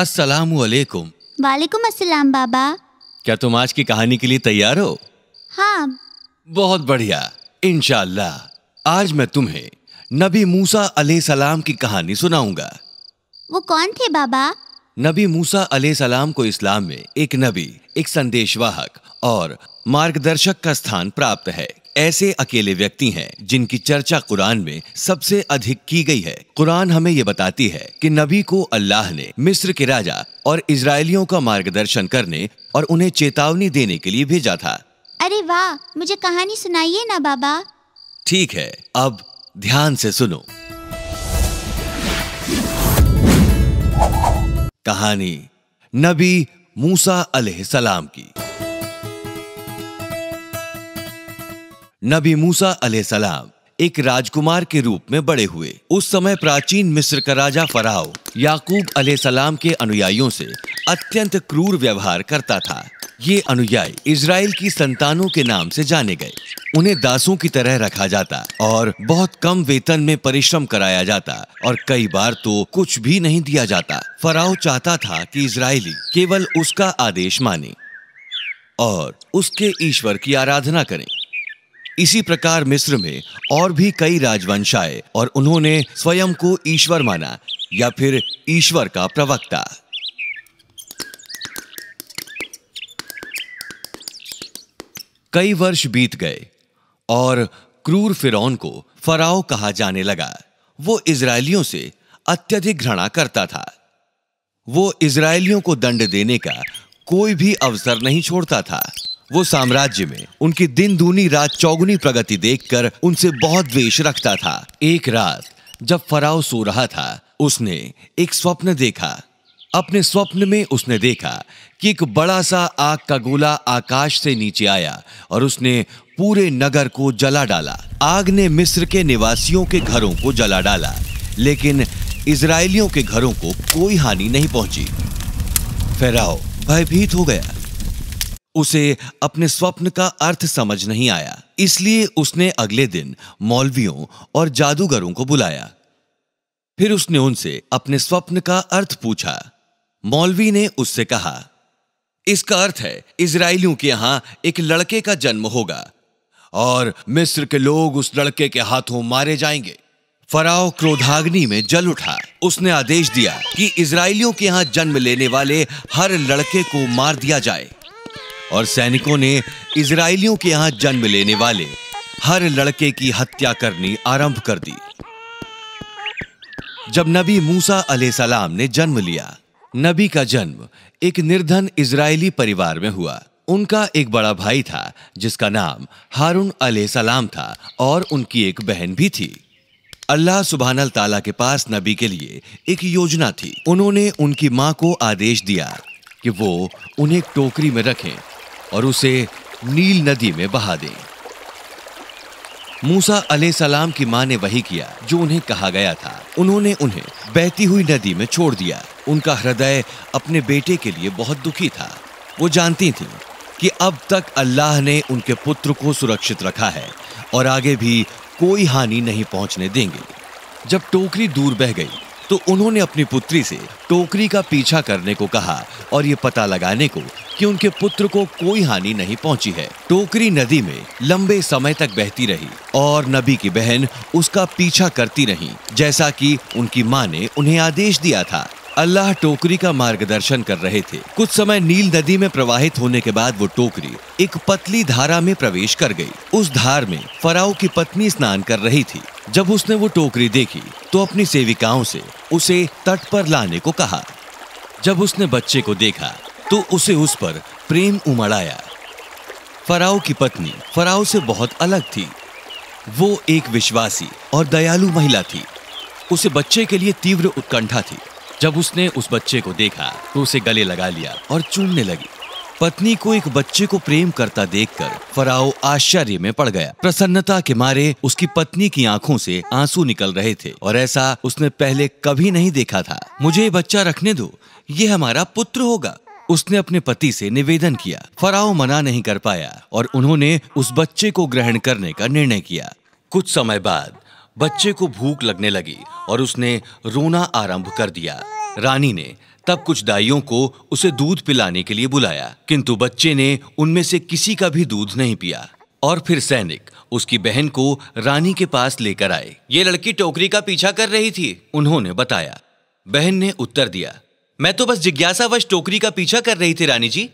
अस्सलाम वालेकुम वालेकुम अस्सलाम बाबा क्या तुम आज की कहानी के लिए तैयार हो हाँ बहुत बढ़िया इनशाला आज मैं तुम्हें नबी मूसा सलाम की कहानी सुनाऊंगा वो कौन थे बाबा नबी मूसा सलाम को इस्लाम में एक नबी एक संदेशवाहक और मार्गदर्शक का स्थान प्राप्त है ऐसे अकेले व्यक्ति हैं जिनकी चर्चा कुरान में सबसे अधिक की गई है कुरान हमें ये बताती है कि नबी को अल्लाह ने मिस्र के राजा और इसराइलियों का मार्गदर्शन करने और उन्हें चेतावनी देने के लिए भेजा था अरे वाह मुझे कहानी सुनाइए ना बाबा ठीक है अब ध्यान से सुनो कहानी नबी मूसा सलाम की नबी मूसा सलाम एक राजकुमार के रूप में बड़े हुए उस समय प्राचीन मिस्र का राजा फराव याकूब सलाम के अनुयायियों से अत्यंत क्रूर व्यवहार करता था ये अनुयायी इसराइल की संतानों के नाम से जाने गए उन्हें दासों की तरह रखा जाता और बहुत कम वेतन में परिश्रम कराया जाता और कई बार तो कुछ भी नहीं दिया जाता फराव चाहता था कि इसराइली केवल उसका आदेश माने और उसके ईश्वर की आराधना करें इसी प्रकार मिस्र में और भी कई राजवंश आए और उन्होंने स्वयं को ईश्वर माना या फिर ईश्वर का प्रवक्ता कई वर्ष बीत गए और क्रूर फिरौन को फराओ कहा जाने लगा वो इसराइलियों से अत्यधिक घृणा करता था वो इसराइलियों को दंड देने का कोई भी अवसर नहीं छोड़ता था वो साम्राज्य में उनकी दिन दूनी रात चौगुनी प्रगति देखकर उनसे बहुत द्वेष रखता था एक रात जब फराव सो रहा था उसने एक स्वप्न देखा अपने स्वप्न में उसने देखा कि एक बड़ा सा आग का गोला आकाश से नीचे आया और उसने पूरे नगर को जला डाला आग ने मिस्र के निवासियों के घरों को जला डाला लेकिन इसराइलियों के घरों को कोई हानि नहीं पहुंची फेराओ भयभीत हो गया उसे अपने स्वप्न का अर्थ समझ नहीं आया इसलिए उसने अगले दिन मौलवियों और जादूगरों को बुलाया फिर उसने उनसे अपने स्वप्न का अर्थ पूछा मौलवी ने उससे कहा इसका अर्थ है इसराइलियों के यहां एक लड़के का जन्म होगा और मिस्र के लोग उस लड़के के हाथों मारे जाएंगे फराव क्रोधाग्नि में जल उठा उसने आदेश दिया कि इसराइलियों के यहां जन्म लेने वाले हर लड़के को मार दिया जाए और सैनिकों ने इसराइलियों के यहां जन्म लेने वाले हर लड़के की हत्या करनी आरंभ कर दी जब नबी मूसा सलाम ने जन्म लिया नबी का जन्म एक निर्धन इसराइली परिवार में हुआ उनका एक बड़ा भाई था जिसका नाम हारून सलाम था और उनकी एक बहन भी थी अल्लाह सुबहानल ताला के पास नबी के लिए एक योजना थी उन्होंने उनकी माँ को आदेश दिया कि वो उन्हें टोकरी में रखें और उसे नील नदी में बहा दें मूसा सलाम की मां ने वही किया जो उन्हें कहा गया था उन्होंने उन्हें बहती हुई नदी में छोड़ दिया उनका हृदय अपने बेटे के लिए बहुत दुखी था वो जानती थी कि अब तक अल्लाह ने उनके पुत्र को सुरक्षित रखा है और आगे भी कोई हानि नहीं पहुंचने देंगे जब टोकरी दूर बह गई तो उन्होंने अपनी पुत्री से टोकरी का पीछा करने को कहा और ये पता लगाने को कि उनके पुत्र को कोई हानि नहीं पहुंची है टोकरी नदी में लंबे समय तक बहती रही और नबी की बहन उसका पीछा करती रही जैसा कि उनकी माँ ने उन्हें आदेश दिया था अल्लाह टोकरी का मार्गदर्शन कर रहे थे कुछ समय नील नदी में प्रवाहित होने के बाद वो टोकरी एक पतली धारा में प्रवेश कर गई उस धार में फराव की पत्नी स्नान कर रही थी जब उसने वो टोकरी देखी तो अपनी सेविकाओं से उसे तट पर लाने को कहा जब उसने बच्चे को देखा तो उसे उस पर प्रेम उमड़ आया फराओ की पत्नी फराओ से बहुत अलग थी वो एक विश्वासी और दयालु महिला थी उसे बच्चे के लिए तीव्र उत्कंठा थी जब उसने उस बच्चे को देखा तो उसे गले लगा लिया और चूमने लगी पत्नी को एक बच्चे को प्रेम करता देखकर फराओ आश्चर्य में पड़ गया प्रसन्नता के मारे उसकी पत्नी की आंखों से आंसू निकल रहे थे और ऐसा उसने पहले कभी नहीं देखा था मुझे ये बच्चा रखने दो ये हमारा पुत्र होगा उसने अपने पति से निवेदन किया फराओ मना नहीं कर पाया और उन्होंने उस बच्चे को ग्रहण करने का निर्णय किया कुछ समय बाद बच्चे को भूख लगने लगी और उसने रोना आरंभ कर दिया रानी ने तब कुछ दाइयों को उसे दूध पिलाने के लिए बुलाया किंतु बच्चे ने उनमें से किसी का भी दूध नहीं पिया और फिर सैनिक उसकी बहन को रानी के पास लेकर आए ये लड़की टोकरी का पीछा कर रही थी उन्होंने बताया बहन ने उत्तर दिया मैं तो बस जिज्ञासावश टोकरी का पीछा कर रही थी रानी जी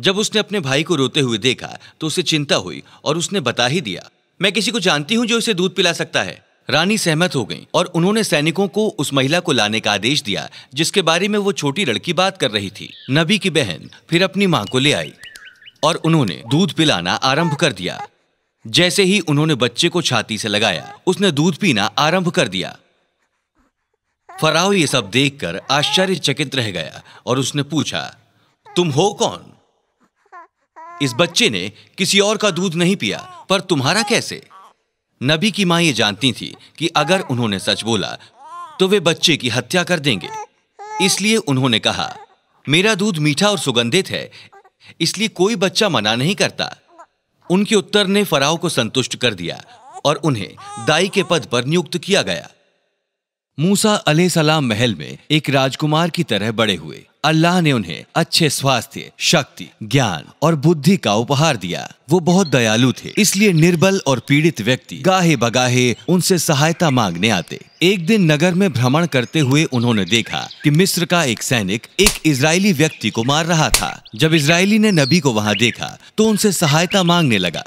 जब उसने अपने भाई को रोते हुए देखा तो उसे चिंता हुई और उसने बता ही दिया मैं किसी को जानती हूं जो इसे दूध पिला सकता है रानी सहमत हो गईं और उन्होंने सैनिकों को उस महिला को लाने का आदेश दिया जिसके बारे में वो छोटी लड़की बात कर रही थी नबी की बहन फिर अपनी माँ को ले आई और उन्होंने दूध पिलाना आरंभ कर दिया जैसे ही उन्होंने बच्चे को छाती से लगाया उसने दूध पीना आरंभ कर दिया फराव ये सब देखकर आश्चर्यचकित रह गया और उसने पूछा तुम हो कौन इस बच्चे ने किसी और का दूध नहीं पिया पर तुम्हारा कैसे नबी की माँ ये जानती थी कि अगर उन्होंने सच बोला तो वे बच्चे की हत्या कर देंगे इसलिए उन्होंने कहा मेरा दूध मीठा और सुगंधित है इसलिए कोई बच्चा मना नहीं करता उनके उत्तर ने फराव को संतुष्ट कर दिया और उन्हें दाई के पद पर नियुक्त किया गया मूसा अले सलाम महल में एक राजकुमार की तरह बड़े हुए अल्लाह ने उन्हें अच्छे स्वास्थ्य शक्ति ज्ञान और बुद्धि का उपहार दिया वो बहुत दयालु थे इसलिए निर्बल और पीड़ित व्यक्ति गाहे बगाहे उनसे सहायता मांगने आते एक दिन नगर में भ्रमण करते हुए उन्होंने देखा कि मिस्र का एक सैनिक एक इजरायली व्यक्ति को मार रहा था जब इजरायली ने नबी को वहां देखा तो उनसे सहायता मांगने लगा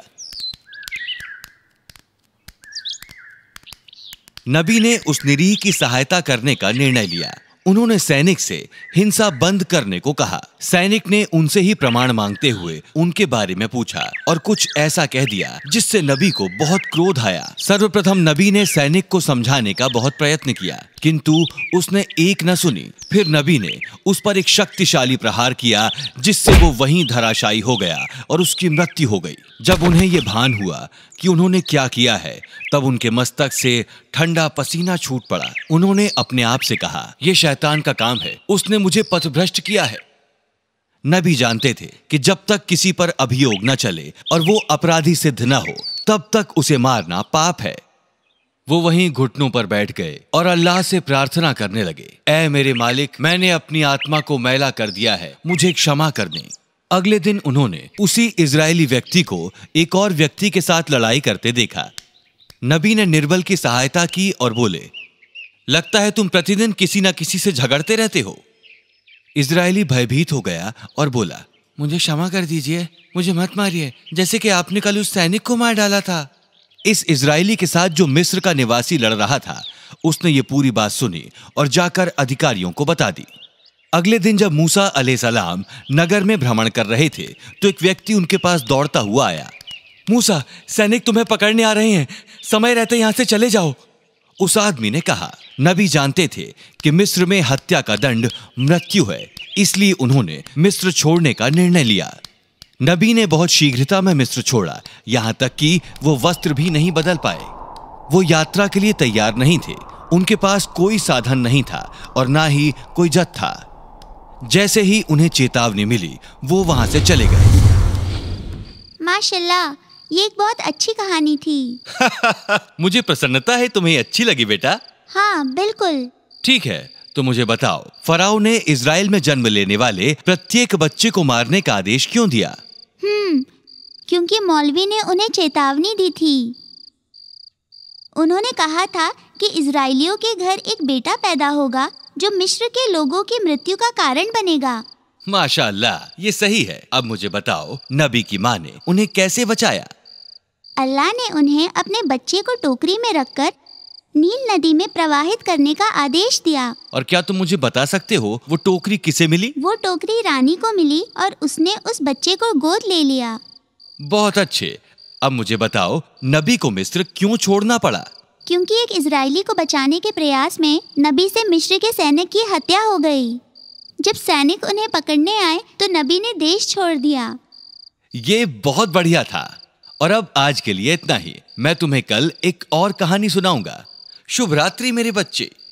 नबी ने उस निरीह की सहायता करने का निर्णय लिया उन्होंने सैनिक से हिंसा बंद करने को कहा सैनिक ने उनसे ही प्रमाण मांगते हुए उनके बारे में पूछा और कुछ ऐसा कह दिया जिससे नबी को बहुत क्रोध आया सर्वप्रथम नबी ने सैनिक को समझाने का बहुत प्रयत्न किया किंतु उसने एक न सुनी फिर नबी ने उस पर एक शक्तिशाली प्रहार किया जिससे वो वहीं धराशायी हो गया और उसकी मृत्यु हो गई जब उन्हें यह भान हुआ कि उन्होंने क्या किया है तब उनके मस्तक से ठंडा पसीना छूट पड़ा उन्होंने अपने आप से कहा यह शैतान का काम है उसने मुझे पथभ्रष्ट किया है न भी जानते थे कि जब तक किसी पर अभियोग न चले और वो अपराधी सिद्ध न हो तब तक उसे मारना पाप है वो वहीं घुटनों पर बैठ गए और अल्लाह से प्रार्थना करने लगे ए मेरे मालिक मैंने अपनी आत्मा को मैला कर दिया है मुझे क्षमा कर दें अगले दिन उन्होंने उसी इजरायली व्यक्ति को एक और व्यक्ति के साथ लड़ाई करते देखा नबी ने निर्बल की सहायता की और बोले लगता है तुम प्रतिदिन किसी न किसी से झगड़ते रहते हो इसराइली भयभीत हो गया और बोला मुझे क्षमा कर दीजिए मुझे मत मारिए जैसे कि आपने कल उस सैनिक को मार डाला था इस इसराइली के साथ जो मिस्र का निवासी लड़ रहा था उसने ये पूरी बात सुनी और जाकर अधिकारियों को बता दी अगले दिन जब मूसा अले सलाम नगर में भ्रमण कर रहे थे तो एक व्यक्ति उनके पास दौड़ता हुआ आया मूसा सैनिक तुम्हें पकड़ने आ रहे हैं समय रहते यहां से चले जाओ उस आदमी ने कहा नबी जानते थे कि मिस्र में हत्या का दंड मृत्यु है इसलिए उन्होंने मिस्र छोड़ने का निर्णय लिया नबी ने बहुत शीघ्रता में मिस्र छोड़ा यहाँ तक कि वो वस्त्र भी नहीं बदल पाए वो यात्रा के लिए तैयार नहीं थे उनके पास कोई साधन नहीं था और ना ही कोई जत था जैसे ही उन्हें चेतावनी मिली वो वहां से चले गए माशाल्लाह ये एक बहुत अच्छी कहानी थी मुझे प्रसन्नता है तुम्हें अच्छी लगी बेटा हाँ बिल्कुल ठीक है तो मुझे बताओ फराओ ने इसराइल में जन्म लेने वाले प्रत्येक बच्चे को मारने का आदेश क्यों दिया हम्म क्योंकि मौलवी ने उन्हें चेतावनी दी थी उन्होंने कहा था कि इसराइलियों के घर एक बेटा पैदा होगा जो मिश्र के लोगों की मृत्यु का कारण बनेगा माशाल्लाह ये सही है अब मुझे बताओ नबी की माँ ने उन्हें कैसे बचाया अल्लाह ने उन्हें अपने बच्चे को टोकरी में रखकर नील नदी में प्रवाहित करने का आदेश दिया और क्या तुम मुझे बता सकते हो वो टोकरी किसे मिली वो टोकरी रानी को मिली और उसने उस बच्चे को गोद ले लिया बहुत अच्छे अब मुझे बताओ नबी को मिस्र क्यों छोड़ना पड़ा क्योंकि एक इसराइली को बचाने के प्रयास में नबी से मिस्र के सैनिक की हत्या हो गई जब सैनिक उन्हें पकड़ने आए तो नबी ने देश छोड़ दिया ये बहुत बढ़िया था और अब आज के लिए इतना ही मैं तुम्हें कल एक और कहानी सुनाऊंगा शुभ रात्रि मेरे बच्चे